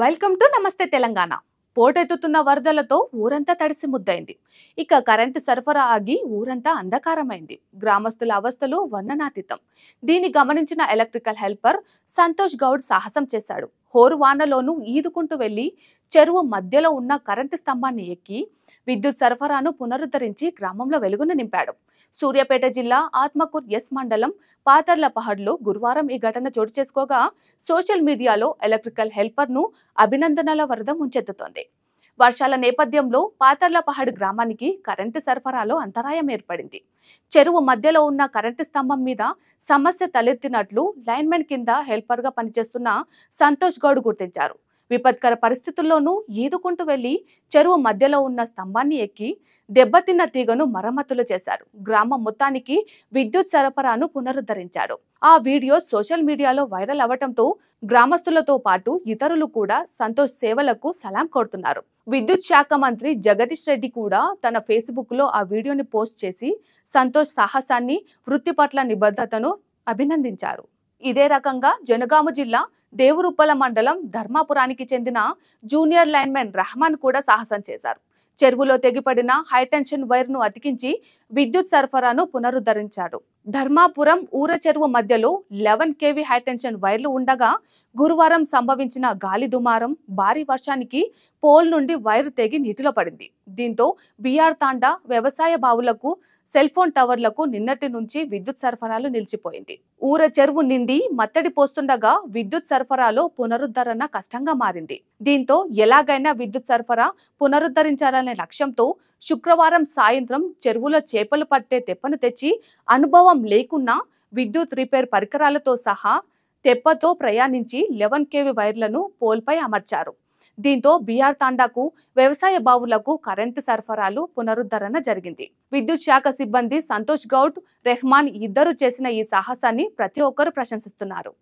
welcome to నమస్తే తెలంగాణ పోటెత్తుతున్న వరదలతో ఊరంతా తడిసి ముద్దైంది ఇక కరెంటు సరఫరా ఆగి ఊరంతా అంధకారమైంది గ్రామస్తుల అవస్థలు వర్ణనాతీతం దీన్ని గమనించిన ఎలక్ట్రికల్ హెల్పర్ సంతోష్ గౌడ్ సాహసం చేశాడు హోరువానలోనూ ఈదుకుంటూ వెళ్లి చెరువు మధ్యలో ఉన్న కరెంటు స్తంభాన్ని ఎక్కి విద్యుత్ సరఫరాను పునరుద్ధరించి గ్రామంలో వెలుగును నింపాడు సూర్యాపేట జిల్లా ఆత్మకూర్ ఎస్ మండలం పాతర్ల పహడ్లో గురువారం ఈ ఘటన చోటు చేసుకోగా సోషల్ మీడియాలో ఎలక్ట్రికల్ హెల్పర్ను అభినందనల వరద ముంచెత్తుతోంది వర్షాల నేపథ్యంలో పాతర్లపహాడ్ గ్రామానికి కరెంటు సరఫరాలో అంతరాయం ఏర్పడింది చెరువు మధ్యలో ఉన్న కరెంటు స్తంభం మీద సమస్య తలెత్తినట్లు లైన్మెన్ కింద హెల్పర్గా పనిచేస్తున్న సంతోష్ గౌడ్ గుర్తించారు విపత్కర పరిస్థితుల్లోనూ ఈదుకుంటూ వెళ్లి చెరువు మధ్యలో ఉన్న స్తంభాన్ని ఎక్కి దెబ్బతిన్న తీగను మరమ్మతులు చేశారు గ్రామం మొత్తానికి విద్యుత్ సరఫరాను పునరుద్ధరించాడు ఆ వీడియో సోషల్ మీడియాలో వైరల్ అవటంతో గ్రామస్తులతో పాటు ఇతరులు కూడా సంతోష్ సేవలకు సలాం కొడుతున్నారు విద్యుత్ శాఖ మంత్రి జగదీష్ రెడ్డి కూడా తన ఫేస్బుక్లో ఆ వీడియోని పోస్ట్ చేసి సంతోష్ సాహసాన్ని వృత్తి పట్ల నిబద్ధతను అభినందించారు ఇదే రకంగా జనగామ జిల్లా దేవురుప్పల మండలం ధర్మాపురానికి చెందిన జూనియర్ లైన్మెన్ రహమాన్ కూడా సాహసం చేశారు చెరువులో తెగిపడిన హైటెన్షన్ వైర్ను అతికించి విద్యుత్ సరఫరాను పునరుద్ధరించాడు ధర్మాపురం ఊర చెరువు మధ్యలో లెవెన్ కేవీ హైటెన్షన్ వైర్లు ఉండగా గురువారం సంభవించిన గాలి దుమారం భారీ వర్షానికి పోల్ నుండి వైర్ తెగి నీటిలో పడింది దీంతో బీఆర్ తాండా వ్యవసాయ బావులకు సెల్ ఫోన్ టవర్లకు నిన్నటి నుంచి విద్యుత్ సరఫరాలు నిలిచిపోయింది ఊర చెరువు నిండి మత్తడి పోస్తుండగా విద్యుత్ సరఫరాలో పునరుద్ధరణ కష్టంగా మారింది దీంతో ఎలాగైనా విద్యుత్ సరఫరా పునరుద్ధరించాలనే లక్ష్యంతో శుక్రవారం సాయంత్రం చెరువులో చేపలు పట్టే తెప్పను తెచ్చి అనుభవం లేకున్నా విద్యుత్ రిపేర్ పరికరాలతో సహా తెప్పతో ప్రయాణించి లెవెన్ కేవి వైర్లను పోల్పై అమర్చారు దీంతో బీఆర్ తాండాకు వ్యవసాయ బావులకు కరెంటు సరఫరాలు పునరుద్ధరణ జరిగింది విద్యుత్ శాఖ సిబ్బంది సంతోష్ గౌడ్ రెహ్మాన్ ఇద్దరు చేసిన ఈ సాహసాన్ని ప్రతి ఒక్కరూ ప్రశంసిస్తున్నారు